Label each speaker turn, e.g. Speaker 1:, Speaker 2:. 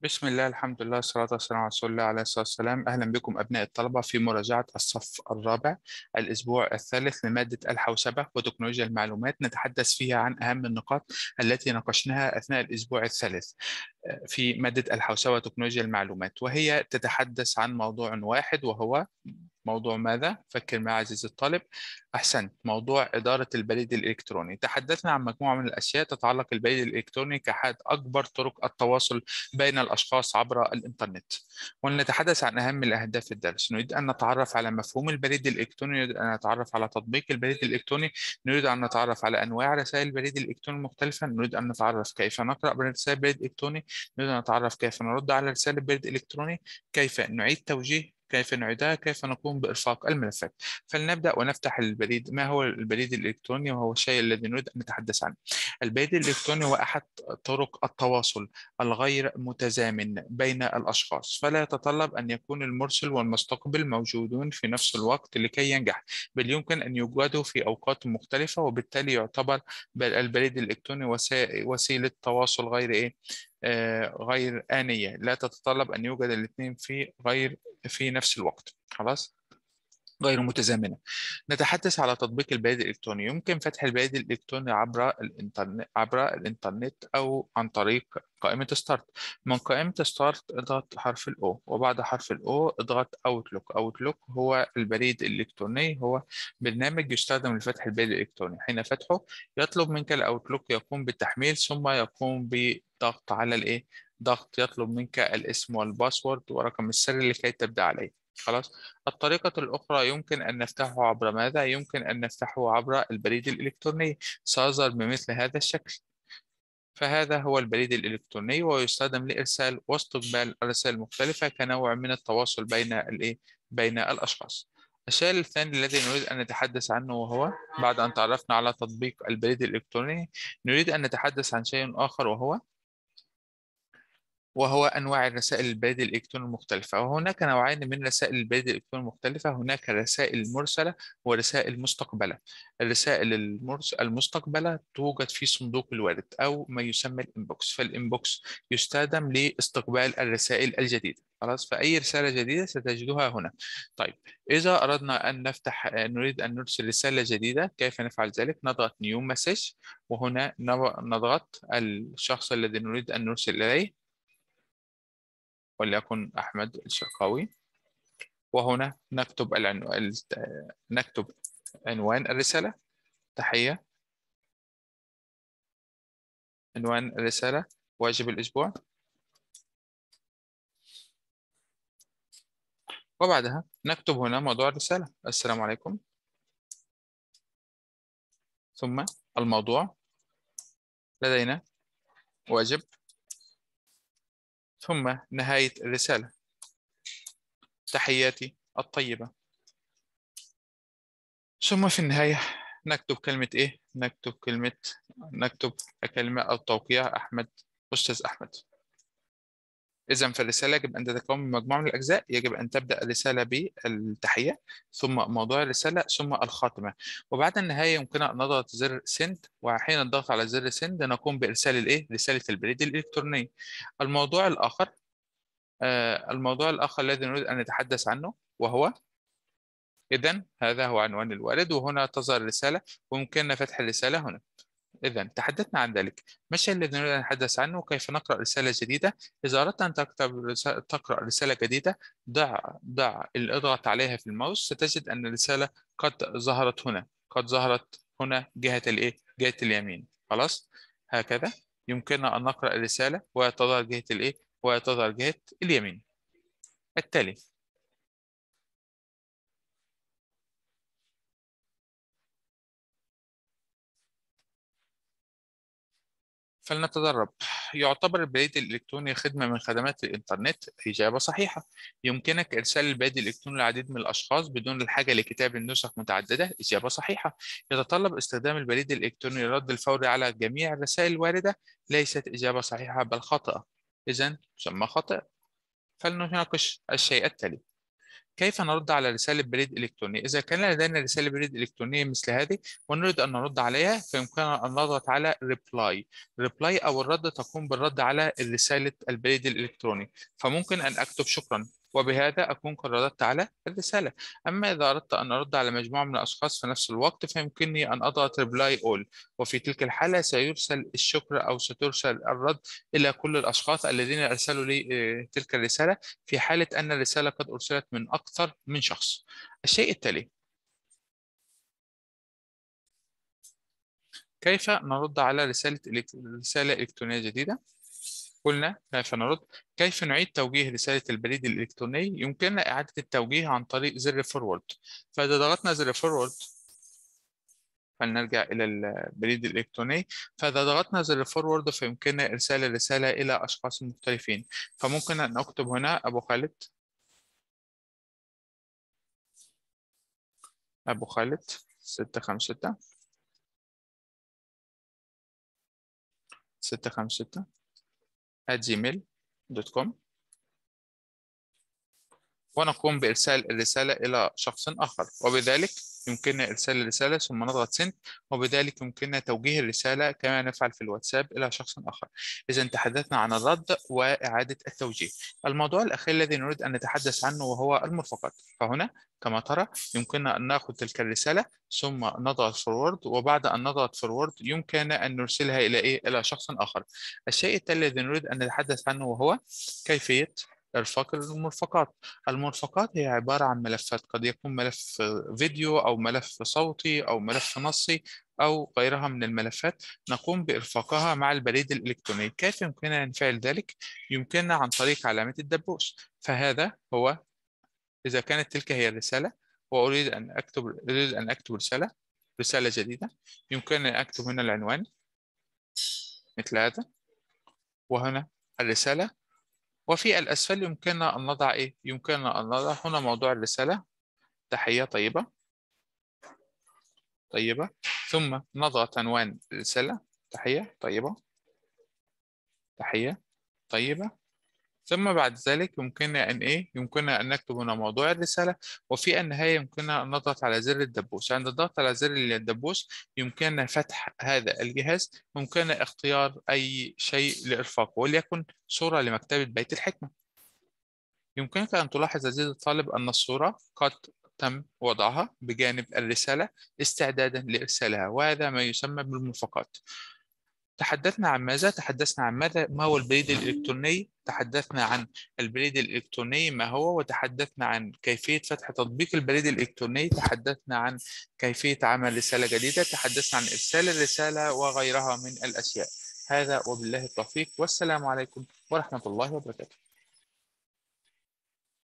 Speaker 1: بسم الله الحمد لله والصلاة والسلام على رسول الله عليه الصلاة والسلام أهلا بكم أبناء الطلبة في مراجعة الصف الرابع الأسبوع الثالث لمادة الحوسبة وتكنولوجيا المعلومات نتحدث فيها عن أهم النقاط التي ناقشناها أثناء الأسبوع الثالث في مادة الحوسبة وتكنولوجيا المعلومات وهي تتحدث عن موضوع واحد وهو موضوع ماذا؟ فكر معي عزيزي الطالب أحسنت موضوع إدارة البريد الإلكتروني تحدثنا عن مجموعة من الأشياء تتعلق البريد الإلكتروني كأحد أكبر طرق التواصل بين الأشخاص عبر الإنترنت ولنتحدث عن أهم الأهداف في الدرس نريد أن نتعرف على مفهوم البريد الإلكتروني نريد أن نتعرف على تطبيق البريد الإلكتروني نريد أن نتعرف على أنواع رسائل البريد الإلكتروني المختلفة نريد أن نتعرف كيف نقرأ رسائل البريد الإلكتروني نريد أن نتعرف كيف نرد على رسالة بريد إلكتروني كيف نعيد توجيه كيف نعيدها كيف نقوم بإرفاق الملفات فلنبدأ ونفتح البريد ما هو البريد الإلكتروني وهو الشيء الذي نريد أن نتحدث عنه البريد الإلكتروني هو أحد طرق التواصل الغير متزامن بين الأشخاص فلا يتطلب أن يكون المرسل والمستقبل موجودون في نفس الوقت لكي ينجح بل يمكن أن يوجدوا في أوقات مختلفة وبالتالي يعتبر البريد الإلكتروني وسيلة تواصل غير إيه آه، غير آنية لا تتطلب أن يوجد الاثنين في غير في نفس الوقت خلاص غير متزامنة نتحدث على تطبيق البريد الإلكتروني يمكن فتح البريد الإلكتروني عبر الإنترنت, عبر الإنترنت أو عن طريق قائمة ستارت من قائمة ستارت اضغط حرف الأو وبعد حرف الأو اضغط اوتلوك، اوتلوك هو البريد الإلكتروني هو برنامج يستخدم لفتح البريد الإلكتروني حين فتحه يطلب منك الأوتلوك يقوم بالتحميل ثم يقوم بضغط على الإيه ضغط يطلب منك الاسم والباسورد ورقم السر لكي تبدأ عليه خلاص الطريقة الأخرى يمكن أن نفتحه عبر ماذا؟ يمكن أن نفتحه عبر البريد الإلكتروني سيظهر بمثل هذا الشكل فهذا هو البريد الإلكتروني ويستخدم لإرسال واستقبال الرسائل المختلفة كنوع من التواصل بين الإيه؟ بين الأشخاص. الشيء الثاني الذي نريد أن نتحدث عنه وهو بعد أن تعرفنا على تطبيق البريد الإلكتروني نريد أن نتحدث عن شيء آخر وهو وهو أنواع الرسائل البريد الإلكتروني المختلفة وهناك نوعان من رسائل البريد الإلكتروني المختلفة هناك رسائل مرسلة ورسائل مستقبلة الرسائل المستقبلة توجد في صندوق الوارد أو ما يسمى الإنبوكس فالإنبوكس يستخدم لاستقبال الرسائل الجديدة خلاص فأي رسالة جديدة ستجدها هنا طيب إذا أردنا أن نفتح نريد أن نرسل رسالة جديدة كيف نفعل ذلك نضغط نيو مسج وهنا نضغط الشخص الذي نريد أن نرسل إليه وليكن أحمد الشرقاوي وهنا نكتب العنو... نكتب عنوان الرسالة تحية عنوان الرسالة واجب الأسبوع وبعدها نكتب هنا موضوع الرسالة السلام عليكم ثم الموضوع لدينا واجب ثم نهاية الرسالة تحياتي الطيبة ثم في النهاية نكتب كلمة إيه؟ نكتب كلمة نكتب كلمة التوقيع أحمد أستاذ أحمد إذا فالرسالة يجب أن تتكون من مجموعة من الأجزاء يجب أن تبدأ الرسالة بالتحية ثم موضوع الرسالة ثم الخاتمة وبعد النهاية يمكننا أن نضغط زر سند وحين الضغط على زر سند نقوم بإرسال الإيه؟ رسالة البريد الإلكتروني الموضوع الآخر آه الموضوع الآخر الذي نريد أن نتحدث عنه وهو إذا هذا هو عنوان الوالد وهنا تظهر الرسالة ويمكننا فتح الرسالة هنا إذا تحدثنا عن ذلك، ما الشيء الذي نريد أن نتحدث عنه؟ وكيف نقرأ رسالة جديدة؟ إذا أردت أن تكتب رسالة تقرأ رسالة جديدة، ضع ضع اضغط عليها في الماوس ستجد أن الرسالة قد ظهرت هنا، قد ظهرت هنا جهة الإيه؟ جهة اليمين، خلاص؟ هكذا يمكننا أن نقرأ الرسالة وتظهر جهة الإيه؟ وتظهر جهة اليمين. التالي فلنتدرب يعتبر البريد الإلكتروني خدمة من خدمات الإنترنت إجابة صحيحة يمكنك إرسال البريد الإلكتروني لعديد من الأشخاص بدون الحاجة لكتاب النسخ متعددة إجابة صحيحة يتطلب استخدام البريد الإلكتروني للرد الفوري على جميع الرسائل الواردة ليست إجابة صحيحة بل خاطئة إذا تسمى خاطئ فلنناقش الشيء التالي كيف نرد على رسالة بريد إلكتروني؟ إذا كان لدينا رسالة بريد إلكترونية مثل هذه ونريد أن نرد عليها فيمكننا أن نضغط على reply. reply أو الرد تقوم بالرد على رسالة البريد الإلكتروني فممكن أن أكتب شكرا وبهذا أكون قد رددت على الرسالة أما إذا أردت أن أرد على مجموعة من الأشخاص في نفس الوقت فيمكنني أن أضغط reply all وفي تلك الحالة سيرسل الشكر أو سترسل الرد إلى كل الأشخاص الذين أرسلوا لي آه، تلك الرسالة في حالة أن الرسالة قد أرسلت من أكثر من شخص الشيء التالي كيف نرد على رسالة رسالة إلكترونية جديدة؟ قلنا كيف نرد كيف نعيد توجيه رسالة البريد الإلكتروني يمكننا إعادة التوجيه عن طريق زر فورورد فإذا ضغطنا زر فورورد فلنرجع إلى البريد الإلكتروني فإذا ضغطنا زر فورورد فيمكننا إرسال الرسالة إلى أشخاص مختلفين فممكن أن أكتب هنا أبو خالد أبو خالد 656 656 at gmail.com ونقوم بإرسال الرسالة إلى شخص آخر وبذلك يمكننا إرسال الرسالة ثم نضغط سنت وبذلك يمكننا توجيه الرسالة كما نفعل في الواتساب إلى شخص آخر إذا تحدثنا عن الرد وإعادة التوجيه الموضوع الأخير الذي نريد أن نتحدث عنه وهو المرفقات فهنا كما ترى يمكننا أن نأخذ تلك الرسالة ثم نضغط فورورد وبعد أن نضغط فورورد يمكننا أن نرسلها إلى إيه؟ إلى شخص آخر الشيء التالي الذي نريد أن نتحدث عنه وهو كيفية المرفقات المرفقات هي عبارة عن ملفات قد يكون ملف فيديو أو ملف صوتي أو ملف نصي أو غيرها من الملفات نقوم بإرفاقها مع البريد الإلكتروني كيف يمكننا أن نفعل ذلك؟ يمكننا عن طريق علامة الدبوس فهذا هو إذا كانت تلك هي الرسالة وأريد أن أكتب أريد أن أكتب رسالة رسالة جديدة يمكنني أن أكتب هنا العنوان مثل هذا وهنا الرسالة وفي الأسفل يمكننا أن نضع إيه؟ يمكننا أن نضع هنا موضوع الرسالة تحية طيبة طيبة ثم نضغط عنوان الرسالة تحية طيبة تحية طيبة ثم بعد ذلك يمكننا أن إيه؟ يمكننا أن نكتب هنا موضوع الرسالة وفي النهاية يمكننا أن نضغط على زر الدبوس عند الضغط على زر الدبوس يمكننا فتح هذا الجهاز يمكننا اختيار أي شيء لإرفاقه وليكن صورة لمكتبة بيت الحكمة يمكنك أن تلاحظ عزيزي الطالب أن الصورة قد تم وضعها بجانب الرسالة استعدادا لإرسالها وهذا ما يسمى بالموافقات تحدثنا عن ماذا؟ تحدثنا عن ماذا ما هو البريد الإلكتروني؟ تحدثنا عن البريد الإلكتروني ما هو وتحدثنا عن كيفية فتح تطبيق البريد الإلكتروني تحدثنا عن كيفية عمل رسالة جديدة تحدثنا عن إرسال الرسالة وغيرها من الأشياء هذا وبالله التوفيق والسلام عليكم ورحمة الله وبركاته